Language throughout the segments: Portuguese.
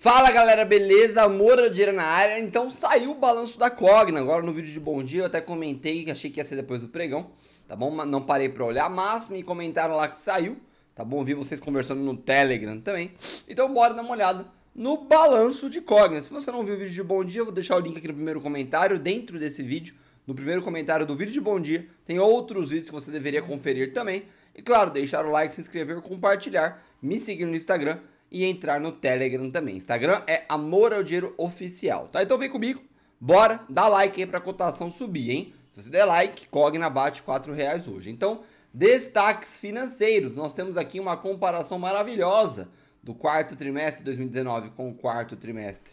Fala galera, beleza? Moura Dira na área. Então saiu o balanço da Cogna. Agora no vídeo de bom dia eu até comentei que achei que ia ser depois do pregão, tá bom? Mas Não parei pra olhar, mas me comentaram lá que saiu, tá bom? Vi vocês conversando no Telegram também. Então bora dar uma olhada no balanço de Cogna. Se você não viu o vídeo de bom dia, eu vou deixar o link aqui no primeiro comentário, dentro desse vídeo. No primeiro comentário do vídeo de bom dia, tem outros vídeos que você deveria conferir também. E claro, deixar o like, se inscrever, compartilhar, me seguir no Instagram e entrar no Telegram também. Instagram é Amor ao Dinheiro Oficial, tá? Então vem comigo, bora, dá like aí pra cotação subir, hein? Se você der like, Cogna bate 4 reais hoje. Então, destaques financeiros. Nós temos aqui uma comparação maravilhosa do quarto trimestre de 2019 com o quarto trimestre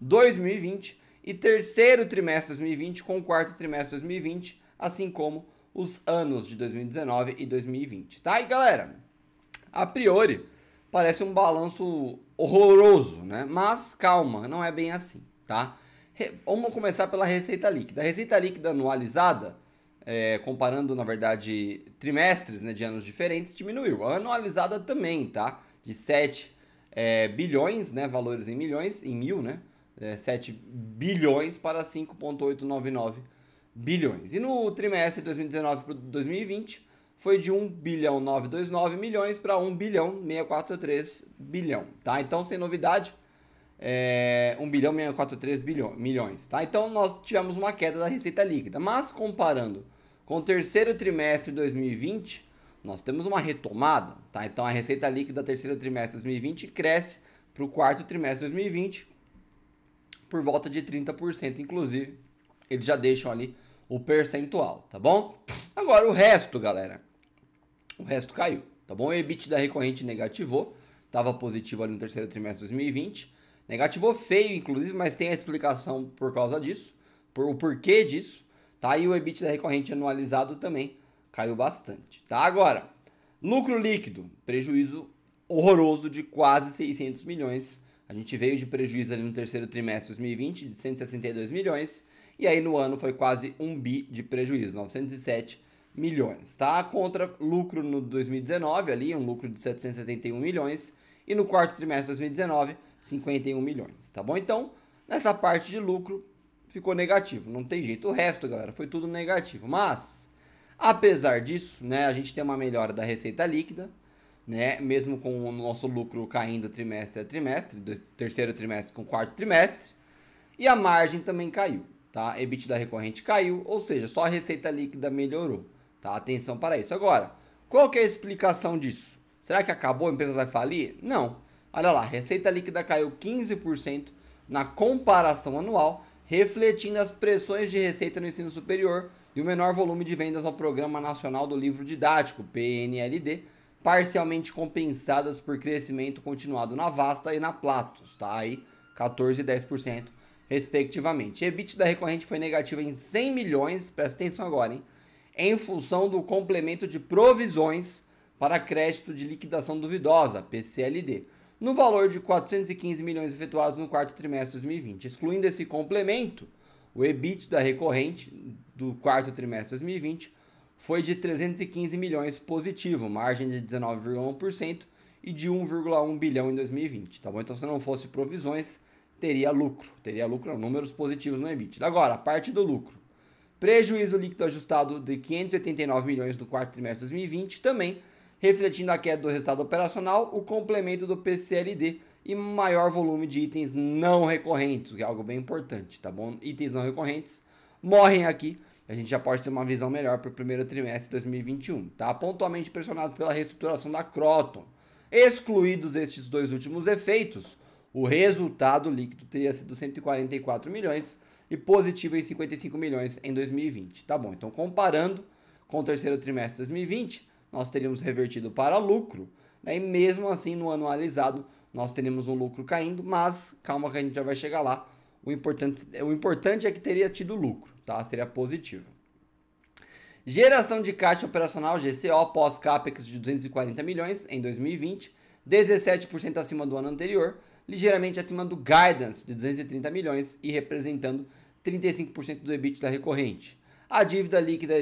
2020 e terceiro trimestre 2020 com o quarto trimestre 2020, assim como os anos de 2019 e 2020, tá? E galera, a priori, parece um balanço horroroso, né? Mas calma, não é bem assim, tá? Re Vamos começar pela receita líquida. A receita líquida anualizada, é, comparando na verdade trimestres né, de anos diferentes, diminuiu. A anualizada também, tá? De 7 é, bilhões, né? Valores em milhões, em mil, né? É, 7 bilhões para 5,899 bilhões. E no trimestre 2019 para 2020, foi de 1 bilhão 929 milhões para 1 bilhão 643 bilhão, tá? Então, sem novidade, é, 1 bilhão 643 bilhão, milhões, tá? Então, nós tivemos uma queda da receita líquida, mas comparando com o terceiro trimestre de 2020, nós temos uma retomada, tá? Então, a receita líquida do terceiro trimestre de 2020 cresce para o quarto trimestre de 2020 por volta de 30%, inclusive. Eles já deixam ali o percentual, tá bom? Agora o resto, galera. O resto caiu, tá bom? O EBITDA recorrente negativou, estava positivo ali no terceiro trimestre de 2020. Negativou feio, inclusive, mas tem a explicação por causa disso, por o porquê disso, tá? E o EBITDA recorrente anualizado também caiu bastante, tá? Agora, lucro líquido, prejuízo horroroso de quase 600 milhões. A gente veio de prejuízo ali no terceiro trimestre de 2020 de 162 milhões e aí no ano foi quase um bi de prejuízo, 907 milhões, tá? Contra lucro no 2019 ali, um lucro de 771 milhões, e no quarto trimestre de 2019, 51 milhões, tá bom? Então, nessa parte de lucro ficou negativo, não tem jeito. O resto, galera, foi tudo negativo, mas apesar disso, né, a gente tem uma melhora da receita líquida, né? Mesmo com o nosso lucro caindo trimestre a trimestre, do terceiro trimestre com quarto trimestre, e a margem também caiu, tá? EBITDA recorrente caiu, ou seja, só a receita líquida melhorou, tá? Atenção para isso. Agora, qual que é a explicação disso? Será que acabou, a empresa vai falir? Não. Olha lá, receita líquida caiu 15% na comparação anual, refletindo as pressões de receita no ensino superior e o menor volume de vendas ao Programa Nacional do Livro Didático, PNLD, parcialmente compensadas por crescimento continuado na Vasta e na Platos, tá? Aí 14 e 10% respectivamente. EBITDA recorrente foi negativa em 100 milhões, presta atenção agora, hein? Em função do complemento de provisões para crédito de liquidação duvidosa, PCLD, no valor de 415 milhões efetuados no quarto trimestre de 2020. Excluindo esse complemento, o EBITDA recorrente do quarto trimestre de 2020 foi de 315 milhões positivo, margem de 19,1% e de 1,1 bilhão em 2020, tá bom? Então se não fosse provisões, teria lucro. Teria lucro, não, números positivos no EBITDA. Agora, a parte do lucro. Prejuízo líquido ajustado de 589 milhões do quarto trimestre de 2020, também refletindo a queda do resultado operacional, o complemento do PCLD e maior volume de itens não recorrentes, que é algo bem importante, tá bom? Itens não recorrentes morrem aqui, a gente já pode ter uma visão melhor para o primeiro trimestre de 2021, tá? Pontualmente pressionados pela reestruturação da Croton. Excluídos estes dois últimos efeitos, o resultado líquido teria sido 144 milhões e positivo em 55 milhões em 2020. Tá bom, então comparando com o terceiro trimestre de 2020, nós teríamos revertido para lucro, né? e mesmo assim no ano analisado nós teríamos um lucro caindo, mas calma que a gente já vai chegar lá. O importante, o importante é que teria tido lucro, tá? Seria positivo. Geração de caixa operacional GCO pós CAPEX de 240 milhões em 2020, 17% acima do ano anterior, ligeiramente acima do guidance de 230 milhões e representando 35% do EBITDA recorrente. A dívida líquida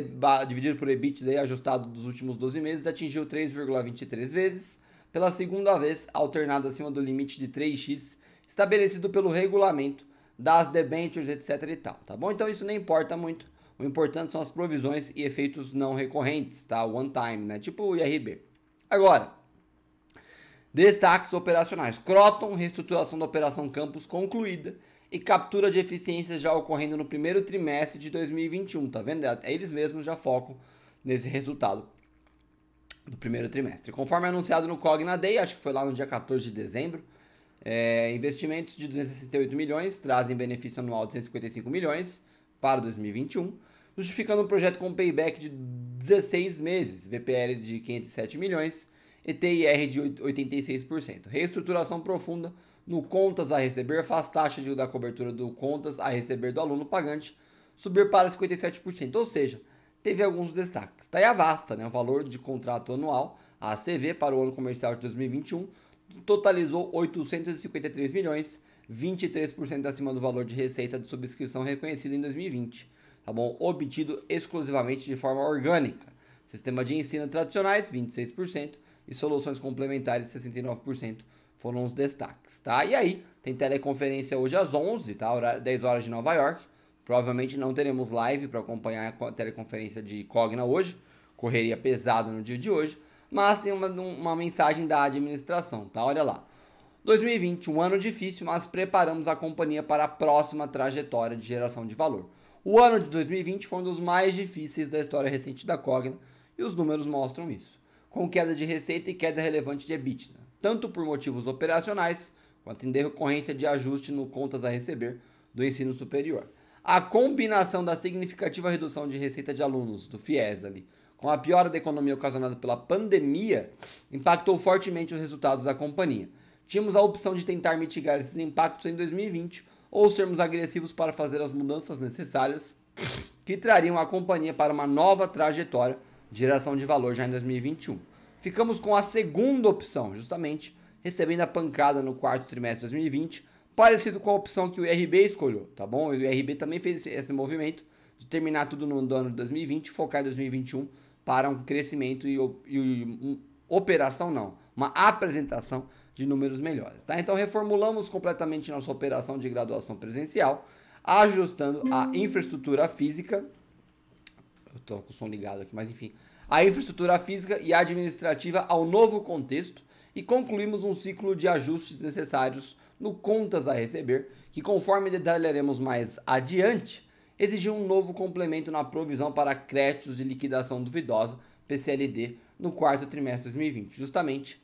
dividida por EBITDA ajustado dos últimos 12 meses atingiu 3,23 vezes, pela segunda vez alternada acima do limite de 3x estabelecido pelo regulamento das debentures, etc e tal, tá bom? Então isso nem importa muito. O importante são as provisões e efeitos não recorrentes, tá? One time, né? Tipo o IRB. Agora, Destaques operacionais: Croton, reestruturação da Operação Campus concluída e captura de eficiências já ocorrendo no primeiro trimestre de 2021, tá vendo? É, eles mesmos já focam nesse resultado do primeiro trimestre. Conforme anunciado no Cogna Day, acho que foi lá no dia 14 de dezembro, é, investimentos de 268 milhões trazem benefício anual de 155 milhões para 2021, justificando um projeto com payback de 16 meses, VPL de 507 milhões e TIR de 86%. Reestruturação profunda no contas a receber faz taxa de, da cobertura do contas a receber do aluno pagante subir para 57%, ou seja, teve alguns destaques. Está aí a vasta, né? o valor de contrato anual, a ACV, para o ano comercial de 2021, totalizou 853 milhões, 23% acima do valor de receita de subscrição reconhecida em 2020, tá bom? Obtido exclusivamente de forma orgânica. Sistema de ensino tradicionais, 26%, e soluções complementares de 69% foram os destaques, tá? E aí, tem teleconferência hoje às 11, tá? 10 horas de Nova York. Provavelmente não teremos live para acompanhar a teleconferência de Cogna hoje, correria pesada no dia de hoje, mas tem uma, uma mensagem da administração, tá? Olha lá. 2020, um ano difícil, mas preparamos a companhia para a próxima trajetória de geração de valor. O ano de 2020 foi um dos mais difíceis da história recente da Cogna e os números mostram isso com queda de receita e queda relevante de EBITDA, né? tanto por motivos operacionais quanto em decorrência de ajuste no contas a receber do ensino superior. A combinação da significativa redução de receita de alunos do FIES ali, com a piora da economia ocasionada pela pandemia, impactou fortemente os resultados da companhia. Tínhamos a opção de tentar mitigar esses impactos em 2020 ou sermos agressivos para fazer as mudanças necessárias que trariam a companhia para uma nova trajetória geração de valor já em 2021. Ficamos com a segunda opção, justamente recebendo a pancada no quarto trimestre de 2020, parecido com a opção que o IRB escolheu, tá bom? o IRB também fez esse, esse movimento de terminar tudo no ano de 2020 e focar em 2021 para um crescimento e, e um, operação não, uma apresentação de números melhores, tá? Então reformulamos completamente nossa operação de graduação presencial, ajustando a infraestrutura física eu com o som ligado aqui, mas enfim. A infraestrutura física e administrativa ao novo contexto e concluímos um ciclo de ajustes necessários no contas a receber, que conforme detalharemos mais adiante, exigiu um novo complemento na provisão para créditos de liquidação duvidosa, PCLD, no quarto trimestre de 2020, justamente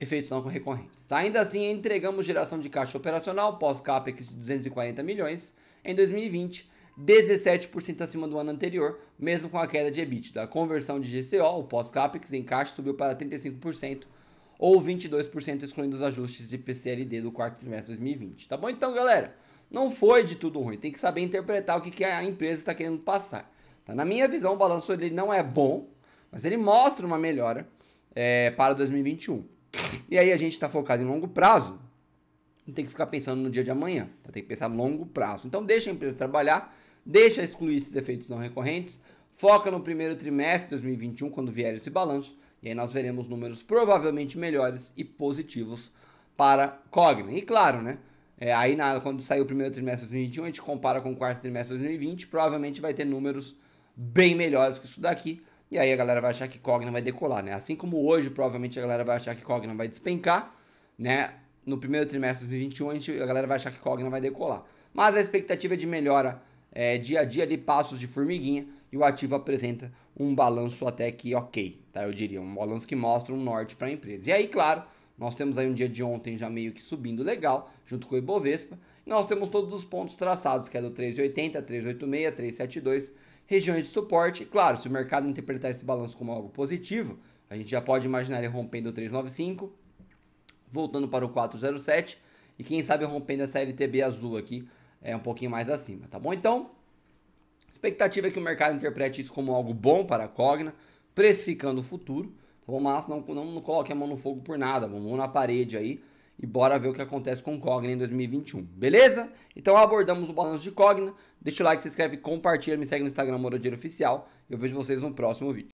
efeitos não recorrentes. Tá? Ainda assim, entregamos geração de caixa operacional pós-CAPEX de 240 milhões em 2020 17% acima do ano anterior, mesmo com a queda de EBITDA. A conversão de GCO, o pós-CAPEX, em caixa subiu para 35%, ou 22% excluindo os ajustes de PCLD do quarto trimestre de 2020. Tá bom então, galera? Não foi de tudo ruim, tem que saber interpretar o que, a empresa está querendo passar. Tá? Na minha visão, o balanço ele não é bom, mas ele mostra uma melhora é, para 2021. E aí a gente está focado em longo prazo, não tem que ficar pensando no dia de amanhã, tá? tem que pensar longo prazo. Então deixa a empresa trabalhar, deixa excluir esses efeitos não recorrentes, foca no primeiro trimestre de 2021, quando vier esse balanço, e aí nós veremos números provavelmente melhores e positivos para Cogna. E claro, né? É, aí na, quando sair o primeiro trimestre de 2021, a gente compara com o quarto trimestre de 2020, provavelmente vai ter números bem melhores que isso daqui. E aí a galera vai achar que Cogna vai decolar, né? Assim como hoje, provavelmente a galera vai achar que Cogna vai despencar, né? No primeiro trimestre de 2021, a, gente, a galera vai achar que Cogna vai decolar. Mas a expectativa é de melhora é, dia a dia de passos de formiguinha e o ativo apresenta um balanço até que ok, tá? Eu diria, um balanço que mostra um norte para a empresa. E aí, claro, nós temos aí um dia de ontem já meio que subindo legal, junto com o Ibovespa, e nós temos todos os pontos traçados, que é do 380, 386, 372, regiões de suporte. Claro, se o mercado interpretar esse balanço como algo positivo, a gente já pode imaginar ele rompendo o 395, voltando para o 407, e quem sabe rompendo essa LTB azul aqui, é, um pouquinho mais acima, tá bom? Então, expectativa é que o mercado interprete isso como algo bom para a Cogna, precificando o futuro, tá bom? Mas não, não, não coloque a mão no fogo por nada, vamos na parede aí e bora ver o que acontece com Cogna em 2021, beleza? Então abordamos o balanço de Cogna, deixa o like, se inscreve, compartilha, me segue no Instagram Moro Oficial Oficial, eu vejo vocês no próximo vídeo.